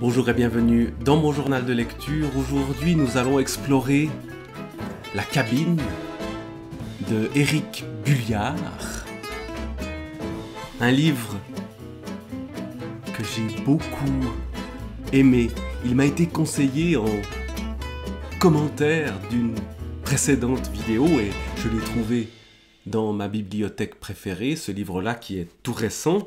Bonjour et bienvenue dans mon journal de lecture. Aujourd'hui, nous allons explorer La cabine de Éric Bulliard, un livre que j'ai beaucoup aimé. Il m'a été conseillé en commentaire d'une précédente vidéo et je l'ai trouvé dans ma bibliothèque préférée, ce livre-là qui est tout récent,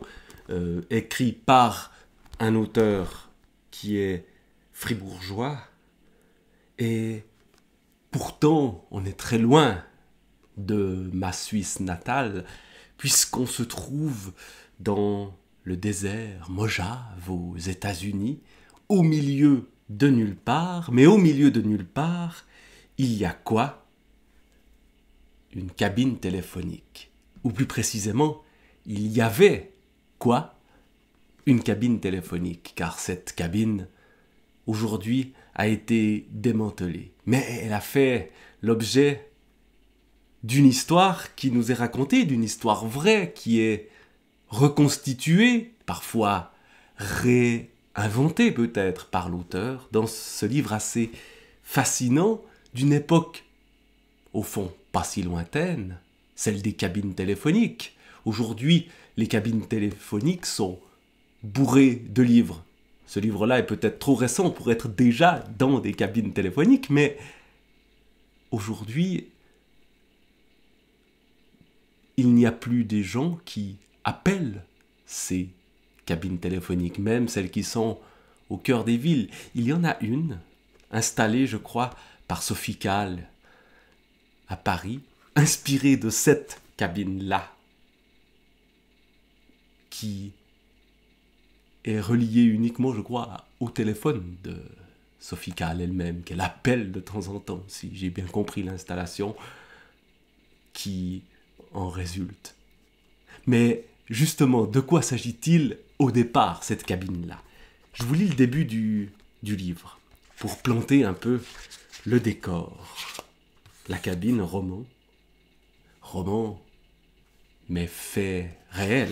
euh, écrit par un auteur qui est fribourgeois, et pourtant on est très loin de ma Suisse natale, puisqu'on se trouve dans le désert Mojave aux États-Unis, au milieu de nulle part, mais au milieu de nulle part, il y a quoi Une cabine téléphonique. Ou plus précisément, il y avait quoi une cabine téléphonique, car cette cabine, aujourd'hui, a été démantelée. Mais elle a fait l'objet d'une histoire qui nous est racontée, d'une histoire vraie qui est reconstituée, parfois réinventée peut-être par l'auteur dans ce livre assez fascinant d'une époque, au fond, pas si lointaine, celle des cabines téléphoniques. Aujourd'hui, les cabines téléphoniques sont bourré de livres. Ce livre-là est peut-être trop récent pour être déjà dans des cabines téléphoniques, mais aujourd'hui, il n'y a plus des gens qui appellent ces cabines téléphoniques, même celles qui sont au cœur des villes. Il y en a une, installée, je crois, par Sophie Kahl à Paris, inspirée de cette cabine-là, qui est reliée uniquement, je crois, au téléphone de Sophie Kahl elle-même, qu'elle appelle de temps en temps, si j'ai bien compris l'installation qui en résulte. Mais justement, de quoi s'agit-il au départ, cette cabine-là Je vous lis le début du, du livre pour planter un peu le décor. La cabine, roman. Roman, mais fait réel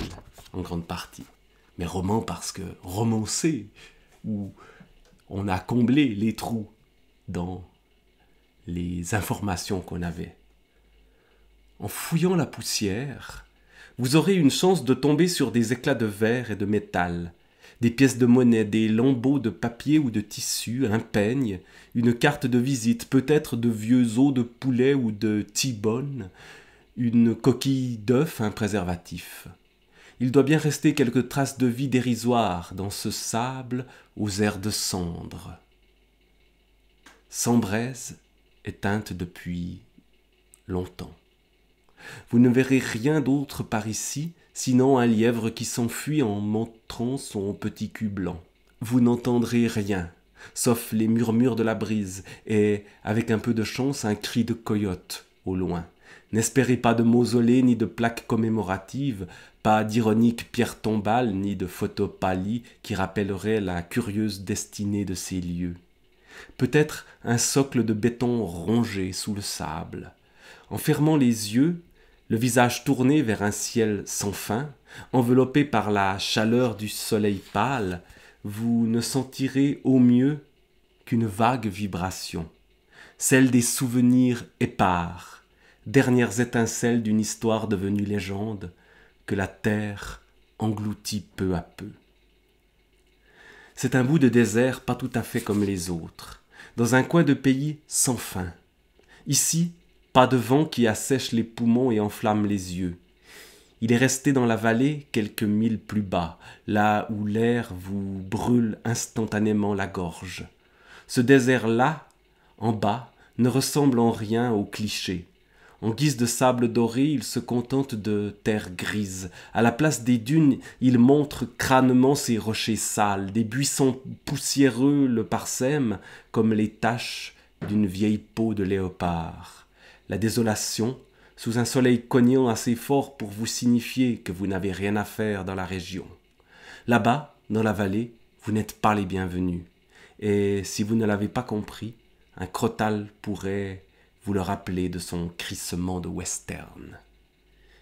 en grande partie mais roman parce que romancé, où on a comblé les trous dans les informations qu'on avait. En fouillant la poussière, vous aurez une chance de tomber sur des éclats de verre et de métal, des pièces de monnaie, des lambeaux de papier ou de tissu, un peigne, une carte de visite, peut-être de vieux os de poulet ou de tibonne, une coquille d'œuf, un préservatif. Il doit bien rester quelques traces de vie dérisoire dans ce sable aux airs de cendre. braise, éteinte depuis longtemps. Vous ne verrez rien d'autre par ici, sinon un lièvre qui s'enfuit en montrant son petit cul blanc. Vous n'entendrez rien, sauf les murmures de la brise, et, avec un peu de chance, un cri de coyote au loin, N'espérez pas de mausolée ni de plaques commémoratives, pas d'ironique pierre tombale ni de photos pâlies qui rappelleraient la curieuse destinée de ces lieux. Peut-être un socle de béton rongé sous le sable. En fermant les yeux, le visage tourné vers un ciel sans fin, enveloppé par la chaleur du soleil pâle, vous ne sentirez au mieux qu'une vague vibration, celle des souvenirs épars, dernières étincelles d'une histoire devenue légende que la terre engloutit peu à peu. C'est un bout de désert pas tout à fait comme les autres, dans un coin de pays sans fin. Ici, pas de vent qui assèche les poumons et enflamme les yeux. Il est resté dans la vallée quelques milles plus bas, là où l'air vous brûle instantanément la gorge. Ce désert-là, en bas, ne ressemble en rien au cliché. En guise de sable doré, il se contente de terre grise. À la place des dunes, il montre crânement ses rochers sales. Des buissons poussiéreux le parsèment comme les taches d'une vieille peau de léopard. La désolation, sous un soleil cognant assez fort pour vous signifier que vous n'avez rien à faire dans la région. Là-bas, dans la vallée, vous n'êtes pas les bienvenus. Et si vous ne l'avez pas compris, un crotal pourrait vous le rappelez de son crissement de western.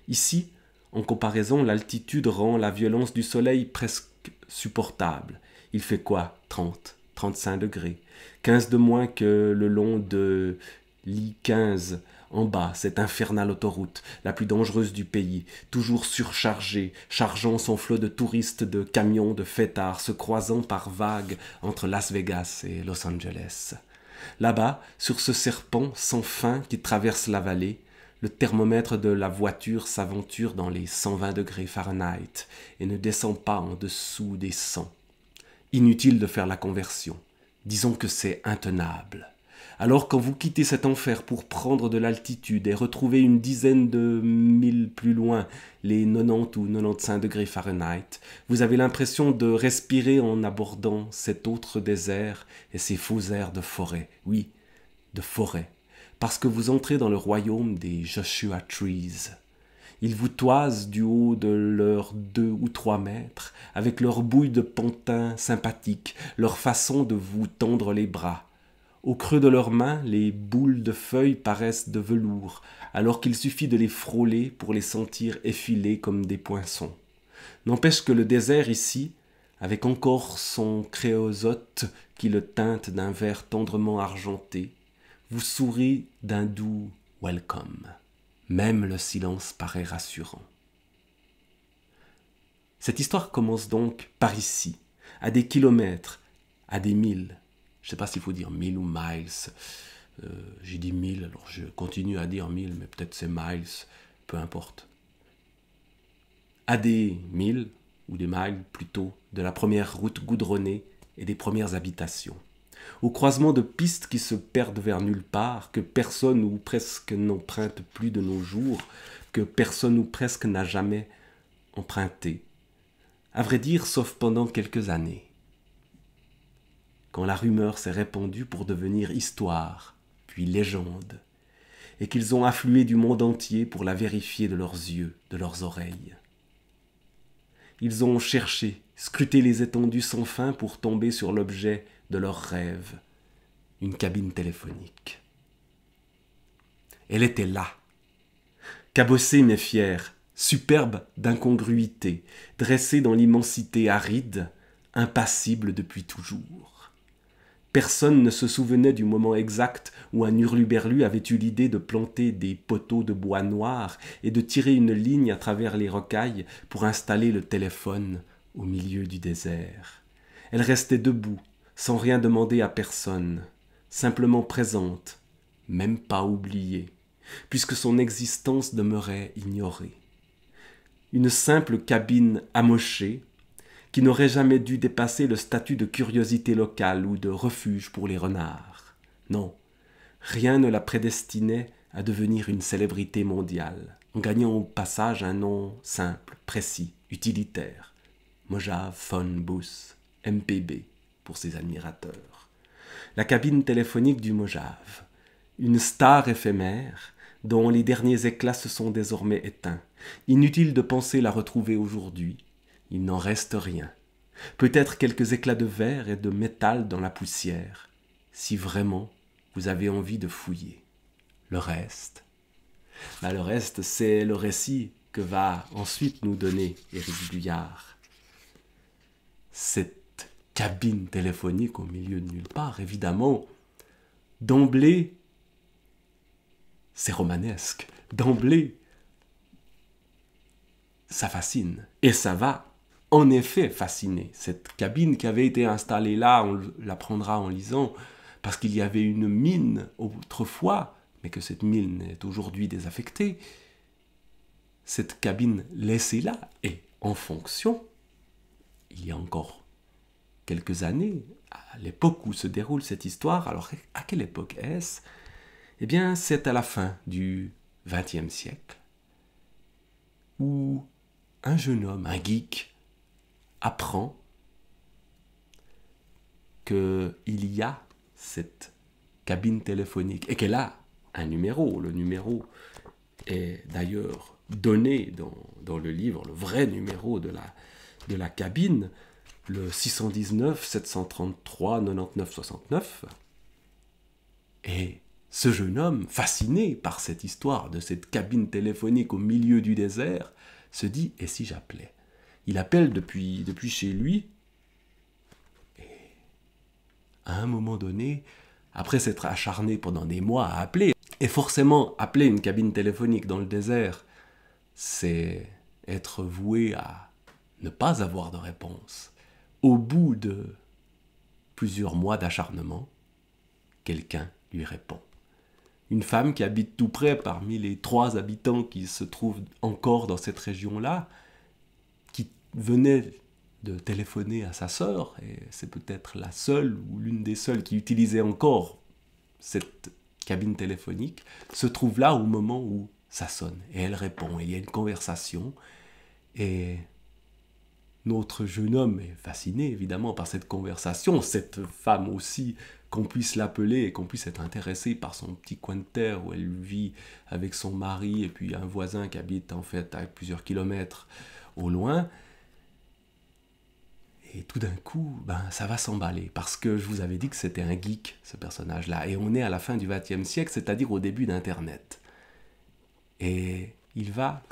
Ici, en comparaison, l'altitude rend la violence du soleil presque supportable. Il fait quoi 30, 35 degrés. 15 de moins que le long de l'I-15 en bas, cette infernale autoroute, la plus dangereuse du pays, toujours surchargée, chargeant son flot de touristes, de camions, de fêtards, se croisant par vagues entre Las Vegas et Los Angeles. Là-bas, sur ce serpent sans fin qui traverse la vallée, le thermomètre de la voiture s'aventure dans les 120 degrés Fahrenheit et ne descend pas en dessous des 100. Inutile de faire la conversion. Disons que c'est intenable. Alors quand vous quittez cet enfer pour prendre de l'altitude et retrouver une dizaine de milles plus loin les 90 ou 95 degrés Fahrenheit, vous avez l'impression de respirer en abordant cet autre désert et ces faux airs de forêt. Oui, de forêt. Parce que vous entrez dans le royaume des Joshua Trees. Ils vous toisent du haut de leurs deux ou trois mètres, avec leur bouille de pantin sympathique, leur façon de vous tendre les bras, au creux de leurs mains, les boules de feuilles paraissent de velours, alors qu'il suffit de les frôler pour les sentir effilées comme des poinçons. N'empêche que le désert ici, avec encore son créosote qui le teinte d'un vert tendrement argenté, vous sourit d'un doux welcome. Même le silence paraît rassurant. Cette histoire commence donc par ici, à des kilomètres, à des milles, je sais pas s'il faut dire mille ou miles. Euh, j'ai dit mille, alors je continue à dire mille, mais peut-être c'est miles, peu importe. À des milles, ou des miles plutôt, de la première route goudronnée et des premières habitations. Au croisement de pistes qui se perdent vers nulle part, que personne ou presque n'emprunte plus de nos jours, que personne ou presque n'a jamais emprunté. À vrai dire, sauf pendant quelques années quand la rumeur s'est répandue pour devenir histoire, puis légende, et qu'ils ont afflué du monde entier pour la vérifier de leurs yeux, de leurs oreilles. Ils ont cherché, scruté les étendues sans fin pour tomber sur l'objet de leurs rêves, une cabine téléphonique. Elle était là, cabossée mais fière, superbe d'incongruité, dressée dans l'immensité aride, impassible depuis toujours. Personne ne se souvenait du moment exact où un hurluberlu avait eu l'idée de planter des poteaux de bois noir et de tirer une ligne à travers les rocailles pour installer le téléphone au milieu du désert. Elle restait debout, sans rien demander à personne, simplement présente, même pas oubliée, puisque son existence demeurait ignorée. Une simple cabine amochée, qui n'aurait jamais dû dépasser le statut de curiosité locale ou de refuge pour les renards. Non, rien ne la prédestinait à devenir une célébrité mondiale, en gagnant au passage un nom simple, précis, utilitaire. Mojave Von Bus, MPB, pour ses admirateurs. La cabine téléphonique du Mojave, une star éphémère dont les derniers éclats se sont désormais éteints. Inutile de penser la retrouver aujourd'hui, il n'en reste rien. Peut-être quelques éclats de verre et de métal dans la poussière, si vraiment vous avez envie de fouiller. Le reste bah, Le reste, c'est le récit que va ensuite nous donner Éric yard. Cette cabine téléphonique au milieu de nulle part, évidemment, d'emblée, c'est romanesque, d'emblée, ça fascine et ça va en effet fasciné. Cette cabine qui avait été installée là, on l'apprendra en lisant, parce qu'il y avait une mine autrefois, mais que cette mine est aujourd'hui désaffectée. Cette cabine laissée là est en fonction, il y a encore quelques années, à l'époque où se déroule cette histoire, alors à quelle époque est-ce Eh bien, c'est à la fin du XXe siècle, où un jeune homme, un geek, apprend qu'il y a cette cabine téléphonique et qu'elle a un numéro. Le numéro est d'ailleurs donné dans, dans, le livre, le vrai numéro de la, de la cabine, le 619 733 9969 Et ce jeune homme, fasciné par cette histoire de cette cabine téléphonique au milieu du désert, se dit Et si j'appelais il appelle depuis, depuis chez lui. Et à un moment donné, après s'être acharné pendant des mois à appeler, et forcément appeler une cabine téléphonique dans le désert, c'est être voué à ne pas avoir de réponse. Au bout de plusieurs mois d'acharnement, quelqu'un lui répond. Une femme qui habite tout près parmi les trois habitants qui se trouvent encore dans cette région-là, venait de téléphoner à sa sœur, et c'est peut-être la seule ou l'une des seules qui utilisait encore cette cabine téléphonique, se trouve là au moment où ça sonne. Et elle répond, et il y a une conversation, et notre jeune homme est fasciné évidemment par cette conversation, cette femme aussi, qu'on puisse l'appeler et qu'on puisse être intéressé par son petit coin de terre où elle vit avec son mari et puis un voisin qui habite en fait à plusieurs kilomètres au loin. Et tout d'un coup, ben, ça va s'emballer, parce que je vous avais dit que c'était un geek, ce personnage-là. Et on est à la fin du XXe siècle, c'est-à-dire au début d'Internet. Et il va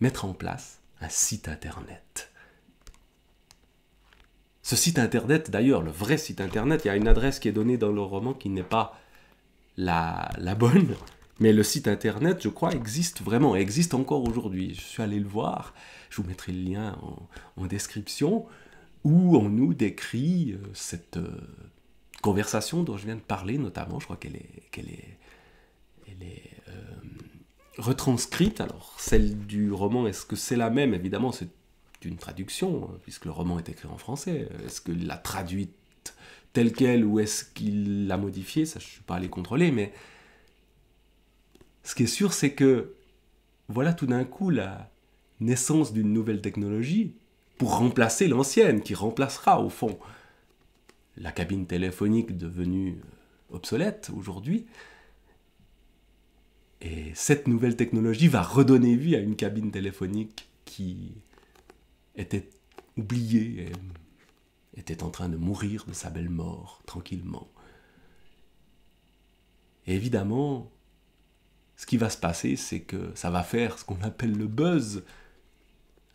mettre en place un site Internet. Ce site Internet, d'ailleurs, le vrai site Internet, il y a une adresse qui est donnée dans le roman qui n'est pas la, la bonne, mais le site internet, je crois, existe vraiment, existe encore aujourd'hui. Je suis allé le voir, je vous mettrai le lien en, description, où on nous décrit euh, cette euh, conversation dont je viens de parler, notamment, je crois qu'elle est, euh, retranscrite. Alors, celle du roman, est-ce que c'est la même Évidemment, c'est une traduction, hein, puisque le roman est écrit en français. Est-ce qu'il l'a traduite telle qu'elle ou est-ce qu'il l'a modifiée Ça, je ne suis pas allé contrôler, mais ce qui est sûr, c'est que voilà tout d'un coup la naissance d'une nouvelle technologie pour remplacer l'ancienne, qui remplacera au fond la cabine téléphonique devenue euh, obsolète aujourd'hui. Et cette nouvelle technologie va redonner vie à une cabine téléphonique qui était oubliée, était en train de mourir de sa belle mort tranquillement. évidemment, ce qui va se passer, c'est que ça va faire ce qu'on appelle le buzz,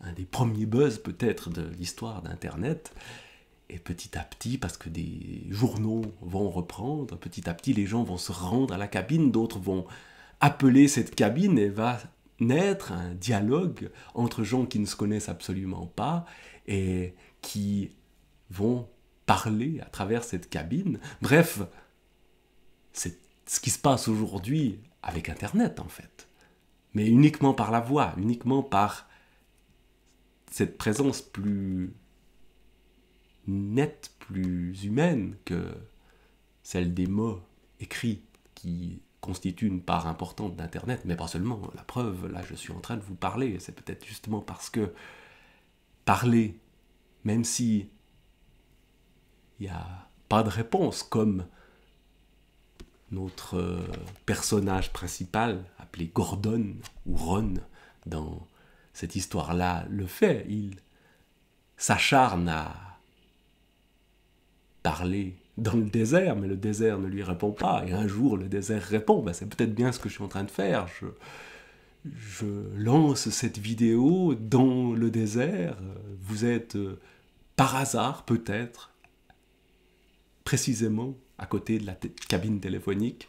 un des premiers buzz peut-être de l'histoire d'Internet. Et petit à petit, parce que des journaux vont reprendre, petit à petit les gens vont se rendre à la cabine, d'autres vont appeler cette cabine et va naître un dialogue entre gens qui ne se connaissent absolument pas et qui vont parler à travers cette cabine. Bref, c'est ce qui se passe aujourd'hui avec Internet en fait, mais uniquement par la voix, uniquement par cette présence plus nette, plus humaine que celle des mots écrits qui constituent une part importante d'Internet, mais pas seulement. La preuve, là je suis en train de vous parler, c'est peut-être justement parce que parler, même si il n'y a pas de réponse, comme notre euh, personnage principal, appelé Gordon ou Ron, dans cette histoire-là, le fait. Il s'acharne à parler dans le désert, mais le désert ne lui répond pas. Et un jour, le désert répond. Ben, c'est peut-être bien ce que je suis en train de faire. Je, lance cette vidéo dans le désert. Vous êtes, euh, par hasard peut-être, précisément à côté de la cabine téléphonique.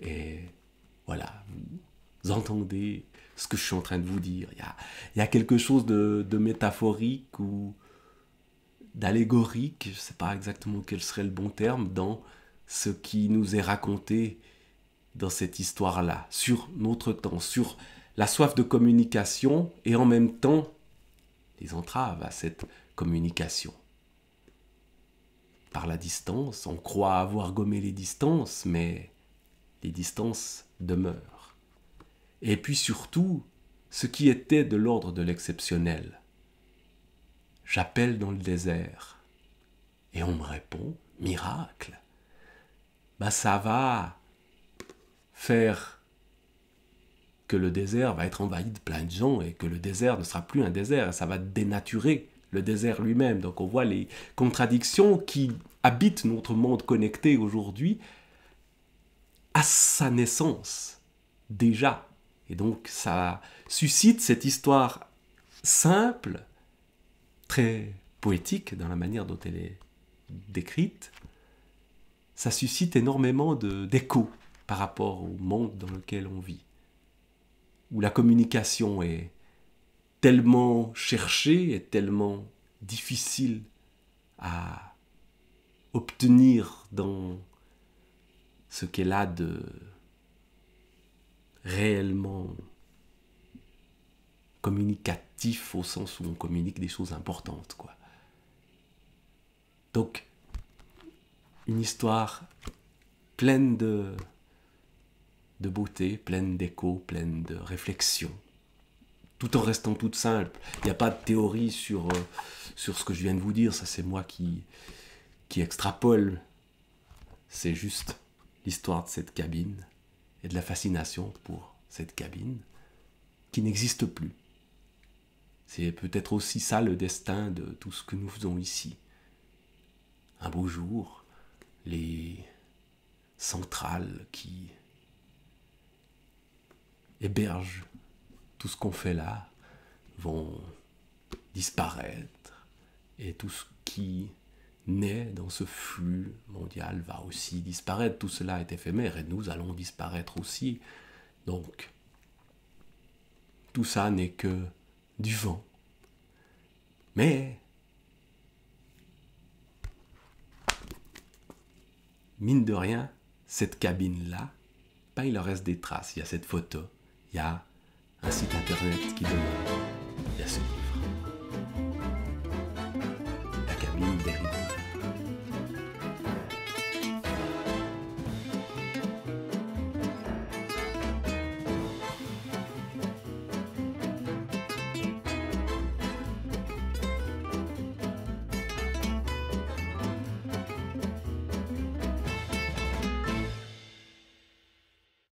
Et voilà, vous entendez ce que je suis en train de vous dire. Il y a, quelque chose de, métaphorique ou d'allégorique, je ne sais pas exactement quel serait le bon terme, dans ce qui nous est raconté dans cette histoire-là, sur notre temps, sur la soif de communication et en même temps les entraves à cette communication par la distance. On croit avoir gommé les distances, mais les distances demeurent. Et puis surtout, ce qui était de l'ordre de l'exceptionnel. J'appelle dans le désert. Et on me répond, miracle. Bah ça va faire que le désert va être envahi de plein de gens et que le désert ne sera plus un désert et ça va dénaturer le désert lui-même. Donc on voit les contradictions qui habitent notre monde connecté aujourd'hui à sa naissance déjà. Et donc ça suscite cette histoire simple, très poétique dans la manière dont elle est décrite. Ça suscite énormément d'échos par rapport au monde dans lequel on vit, où la communication est tellement cherché et tellement difficile à obtenir dans ce qu'elle a de réellement communicatif au sens où on communique des choses importantes quoi. Donc une histoire pleine de de beauté, pleine d'écho, pleine de réflexion tout en restant toute simple. Il n'y a pas de théorie sur, euh, sur ce que je viens de vous dire, ça c'est moi qui, qui extrapole. C'est juste l'histoire de cette cabine et de la fascination pour cette cabine qui n'existe plus. C'est peut-être aussi ça le destin de tout ce que nous faisons ici. Un beau jour, les centrales qui hébergent tout ce qu'on fait là vont disparaître et tout ce qui naît dans ce flux mondial va aussi disparaître. Tout cela est éphémère et nous allons disparaître aussi. Donc, tout ça n'est que du vent. Mais, mine de rien, cette cabine-là, ben, il en reste des traces. Il y a cette photo, il y a un site internet qui demande la